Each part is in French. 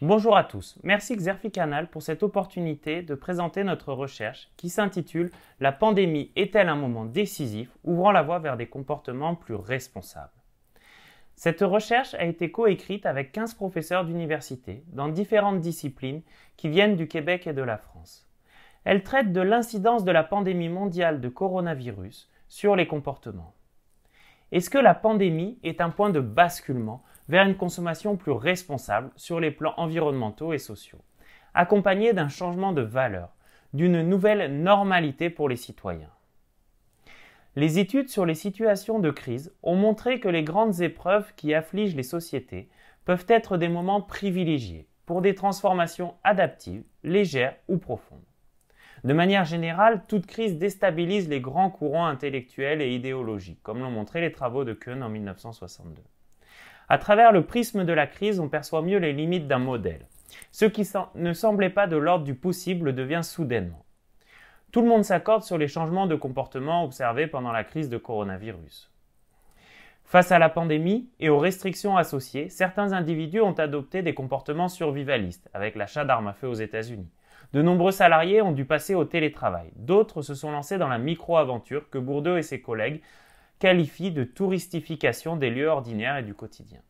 Bonjour à tous, merci Canal pour cette opportunité de présenter notre recherche qui s'intitule La pandémie est-elle un moment décisif ouvrant la voie vers des comportements plus responsables cette recherche a été coécrite avec 15 professeurs d'université dans différentes disciplines qui viennent du Québec et de la France. Elle traite de l'incidence de la pandémie mondiale de coronavirus sur les comportements. Est-ce que la pandémie est un point de basculement vers une consommation plus responsable sur les plans environnementaux et sociaux, accompagnée d'un changement de valeur, d'une nouvelle normalité pour les citoyens les études sur les situations de crise ont montré que les grandes épreuves qui affligent les sociétés peuvent être des moments privilégiés pour des transformations adaptives, légères ou profondes. De manière générale, toute crise déstabilise les grands courants intellectuels et idéologiques, comme l'ont montré les travaux de Kuhn en 1962. À travers le prisme de la crise, on perçoit mieux les limites d'un modèle. Ce qui ne semblait pas de l'ordre du possible devient soudainement tout le monde s'accorde sur les changements de comportement observés pendant la crise de coronavirus. Face à la pandémie et aux restrictions associées, certains individus ont adopté des comportements survivalistes, avec l'achat d'armes à feu aux États-Unis. De nombreux salariés ont dû passer au télétravail. D'autres se sont lancés dans la micro-aventure que Bourdeau et ses collègues qualifient de touristification des lieux ordinaires et du quotidien.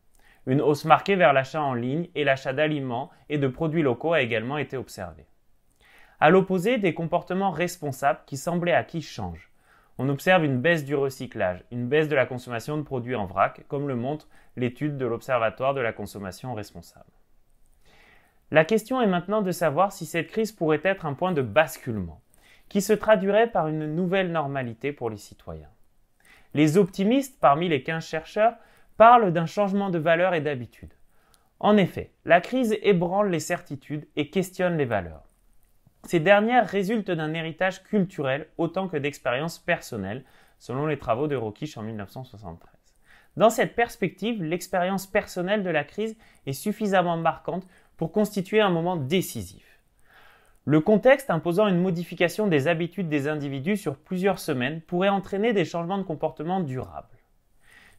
Une hausse marquée vers l'achat en ligne et l'achat d'aliments et de produits locaux a également été observée. À l'opposé, des comportements responsables qui semblaient acquis changent. On observe une baisse du recyclage, une baisse de la consommation de produits en vrac, comme le montre l'étude de l'Observatoire de la consommation responsable. La question est maintenant de savoir si cette crise pourrait être un point de basculement, qui se traduirait par une nouvelle normalité pour les citoyens. Les optimistes parmi les 15 chercheurs parlent d'un changement de valeurs et d'habitudes. En effet, la crise ébranle les certitudes et questionne les valeurs. Ces dernières résultent d'un héritage culturel autant que d'expériences personnelles, selon les travaux de Rokich en 1973. Dans cette perspective, l'expérience personnelle de la crise est suffisamment marquante pour constituer un moment décisif. Le contexte imposant une modification des habitudes des individus sur plusieurs semaines pourrait entraîner des changements de comportement durables.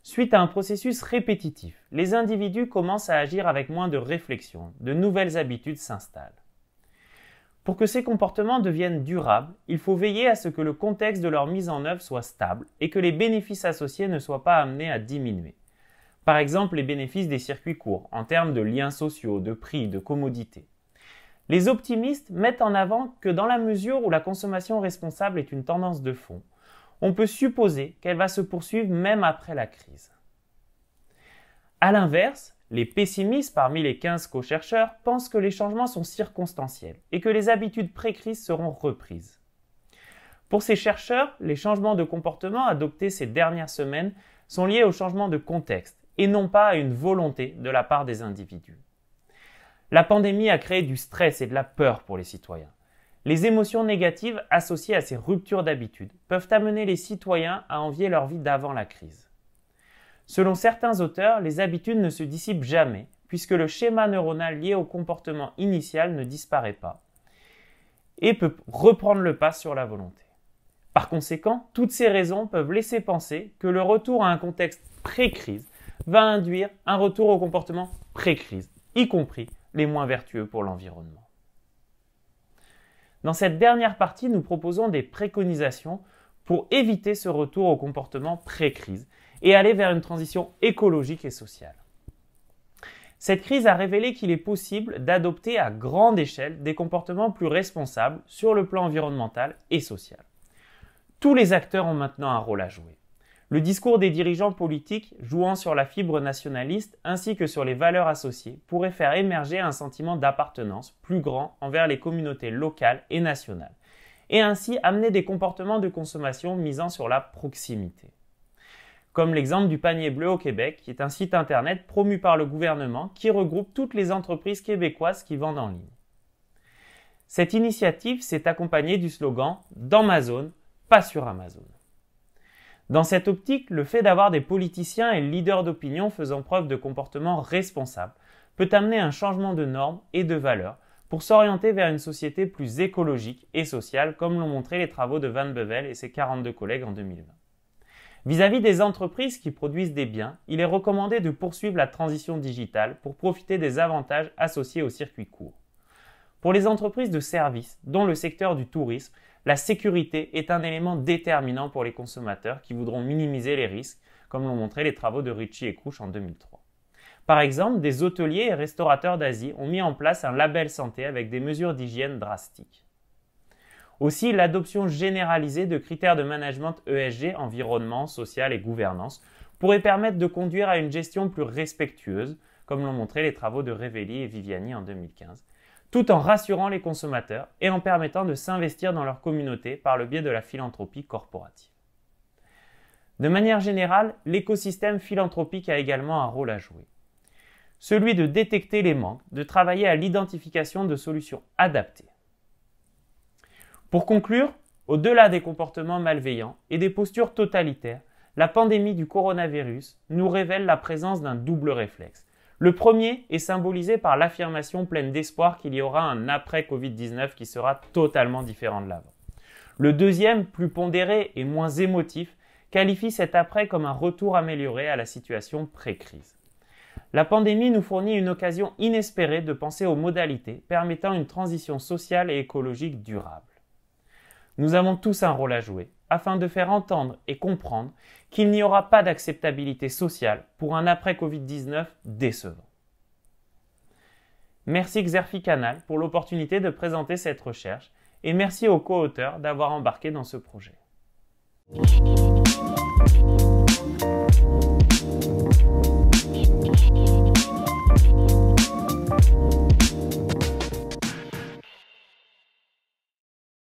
Suite à un processus répétitif, les individus commencent à agir avec moins de réflexion, de nouvelles habitudes s'installent. Pour que ces comportements deviennent durables, il faut veiller à ce que le contexte de leur mise en œuvre soit stable et que les bénéfices associés ne soient pas amenés à diminuer. Par exemple, les bénéfices des circuits courts en termes de liens sociaux, de prix, de commodité. Les optimistes mettent en avant que dans la mesure où la consommation responsable est une tendance de fond, on peut supposer qu'elle va se poursuivre même après la crise. A l'inverse, les pessimistes parmi les 15 co-chercheurs pensent que les changements sont circonstanciels et que les habitudes pré-crise seront reprises. Pour ces chercheurs, les changements de comportement adoptés ces dernières semaines sont liés au changement de contexte et non pas à une volonté de la part des individus. La pandémie a créé du stress et de la peur pour les citoyens. Les émotions négatives associées à ces ruptures d'habitude peuvent amener les citoyens à envier leur vie d'avant la crise. Selon certains auteurs, les habitudes ne se dissipent jamais, puisque le schéma neuronal lié au comportement initial ne disparaît pas et peut reprendre le pas sur la volonté. Par conséquent, toutes ces raisons peuvent laisser penser que le retour à un contexte pré-crise va induire un retour au comportement pré-crise, y compris les moins vertueux pour l'environnement. Dans cette dernière partie, nous proposons des préconisations pour éviter ce retour au comportement pré-crise et aller vers une transition écologique et sociale. Cette crise a révélé qu'il est possible d'adopter à grande échelle des comportements plus responsables sur le plan environnemental et social. Tous les acteurs ont maintenant un rôle à jouer. Le discours des dirigeants politiques jouant sur la fibre nationaliste ainsi que sur les valeurs associées pourrait faire émerger un sentiment d'appartenance plus grand envers les communautés locales et nationales, et ainsi amener des comportements de consommation misant sur la proximité comme l'exemple du panier bleu au Québec, qui est un site internet promu par le gouvernement qui regroupe toutes les entreprises québécoises qui vendent en ligne. Cette initiative s'est accompagnée du slogan Dans ma zone, pas sur Amazon. Dans cette optique, le fait d'avoir des politiciens et leaders d'opinion faisant preuve de comportements responsables peut amener un changement de normes et de valeurs pour s'orienter vers une société plus écologique et sociale, comme l'ont montré les travaux de Van Bevel et ses 42 collègues en 2020. Vis-à-vis des entreprises qui produisent des biens, il est recommandé de poursuivre la transition digitale pour profiter des avantages associés au circuit court. Pour les entreprises de services, dont le secteur du tourisme, la sécurité est un élément déterminant pour les consommateurs qui voudront minimiser les risques, comme l'ont montré les travaux de Ritchie et Crouch en 2003. Par exemple, des hôteliers et restaurateurs d'Asie ont mis en place un label santé avec des mesures d'hygiène drastiques. Aussi, l'adoption généralisée de critères de management ESG, environnement, social et gouvernance, pourrait permettre de conduire à une gestion plus respectueuse, comme l'ont montré les travaux de Revelli et Viviani en 2015, tout en rassurant les consommateurs et en permettant de s'investir dans leur communauté par le biais de la philanthropie corporative. De manière générale, l'écosystème philanthropique a également un rôle à jouer. Celui de détecter les manques, de travailler à l'identification de solutions adaptées pour conclure, au-delà des comportements malveillants et des postures totalitaires, la pandémie du coronavirus nous révèle la présence d'un double réflexe. Le premier est symbolisé par l'affirmation pleine d'espoir qu'il y aura un après-Covid-19 qui sera totalement différent de l'avant. Le deuxième, plus pondéré et moins émotif, qualifie cet après comme un retour amélioré à la situation pré-crise. La pandémie nous fournit une occasion inespérée de penser aux modalités permettant une transition sociale et écologique durable. Nous avons tous un rôle à jouer afin de faire entendre et comprendre qu'il n'y aura pas d'acceptabilité sociale pour un après-Covid-19 décevant. Merci Xerfi Canal pour l'opportunité de présenter cette recherche et merci aux co-auteurs d'avoir embarqué dans ce projet.